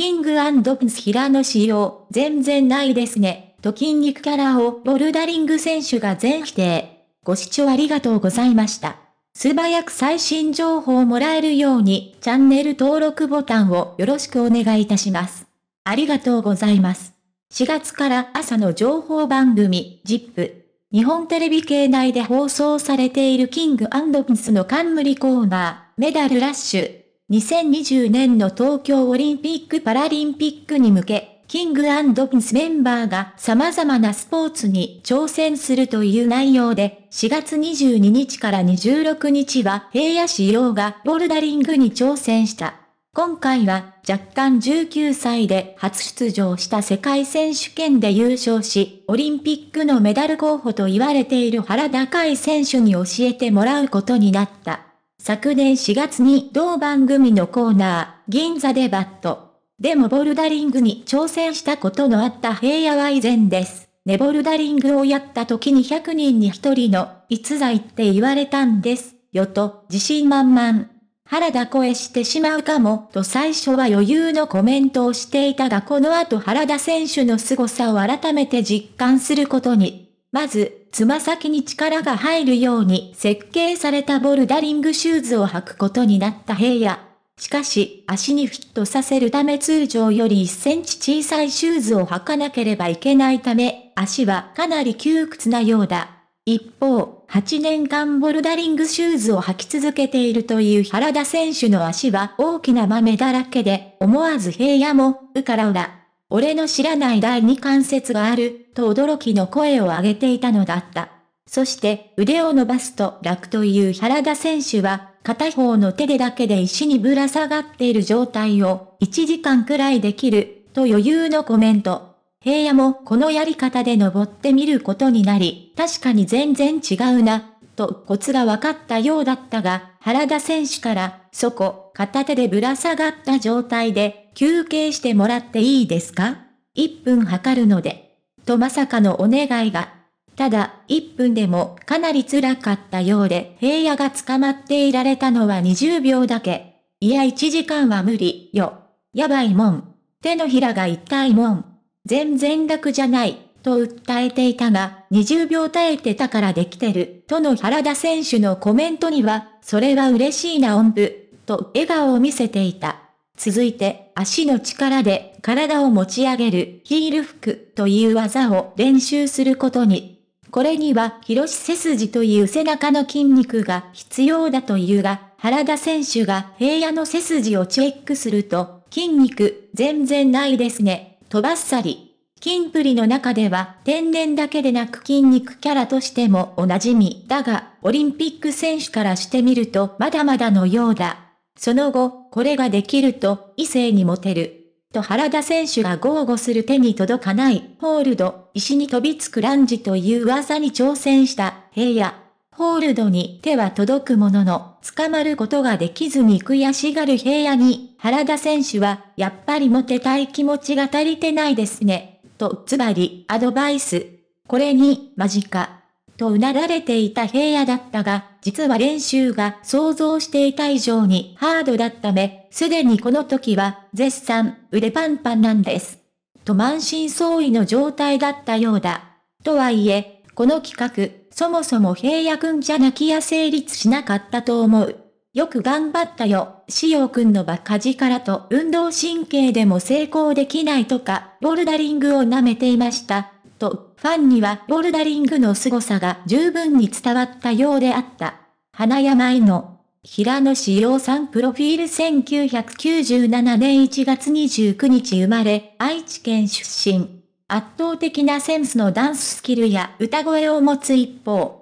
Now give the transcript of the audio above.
キングプドンス平野仕様、全然ないですね、と筋肉キャラをボルダリング選手が全否定。ご視聴ありがとうございました。素早く最新情報をもらえるように、チャンネル登録ボタンをよろしくお願いいたします。ありがとうございます。4月から朝の情報番組、ZIP。日本テレビ系内で放送されているキングプドンスの冠コーナー、メダルラッシュ。2020年の東京オリンピック・パラリンピックに向け、キングアンスメンバーが様々なスポーツに挑戦するという内容で、4月22日から26日は平野市陽がボルダリングに挑戦した。今回は若干19歳で初出場した世界選手権で優勝し、オリンピックのメダル候補と言われている原高い選手に教えてもらうことになった。昨年4月に同番組のコーナー、銀座でバット。でもボルダリングに挑戦したことのあった平野は以前です。ねボルダリングをやった時に100人に1人の、逸材って言われたんです。よと、自信満々。原田声してしまうかも、と最初は余裕のコメントをしていたがこの後原田選手の凄さを改めて実感することに。まず、つま先に力が入るように設計されたボルダリングシューズを履くことになった平野。しかし、足にフィットさせるため通常より1センチ小さいシューズを履かなければいけないため、足はかなり窮屈なようだ。一方、8年間ボルダリングシューズを履き続けているという原田選手の足は大きな豆だらけで、思わず平野も、うからうら。俺の知らない第二関節がある、と驚きの声を上げていたのだった。そして腕を伸ばすと楽という原田選手は、片方の手でだけで石にぶら下がっている状態を1時間くらいできる、と余裕のコメント。平野もこのやり方で登ってみることになり、確かに全然違うな、とコツが分かったようだったが、原田選手から、そこ、片手でぶら下がった状態で、休憩してもらっていいですか ?1 分測るので。とまさかのお願いが。ただ、1分でもかなり辛かったようで、平野が捕まっていられたのは20秒だけ。いや1時間は無理、よ。やばいもん。手のひらが痛いもん。全然楽じゃない。と訴えていたが、20秒耐えてたからできてる、との原田選手のコメントには、それは嬉しいな音符、と笑顔を見せていた。続いて、足の力で体を持ち上げるヒール服という技を練習することに。これには、広瀬筋という背中の筋肉が必要だというが、原田選手が平野の背筋をチェックすると、筋肉、全然ないですね、とばっさり。金プリの中では天然だけでなく筋肉キャラとしてもおなじみだが、オリンピック選手からしてみるとまだまだのようだ。その後、これができると異性にモテる。と原田選手が豪語する手に届かないホールド、石に飛びつくランジという噂に挑戦した平野。ホールドに手は届くものの、捕まることができずに悔しがる平野に、原田選手は、やっぱりモテたい気持ちが足りてないですね。とつまり、アドバイス。これに、マジか。とうなられていた平野だったが、実は練習が想像していた以上にハードだっため、すでにこの時は絶賛腕パンパンなんです。と満身創痍の状態だったようだ。とはいえ、この企画、そもそも平野くんじゃ泣きや成立しなかったと思う。よく頑張ったよ。しおくんのバカ力と運動神経でも成功できないとか、ボルダリングを舐めていました。と、ファンにはボルダリングの凄さが十分に伝わったようであった。花山への平野志陽さんプロフィール1997年1月29日生まれ、愛知県出身。圧倒的なセンスのダンススキルや歌声を持つ一方、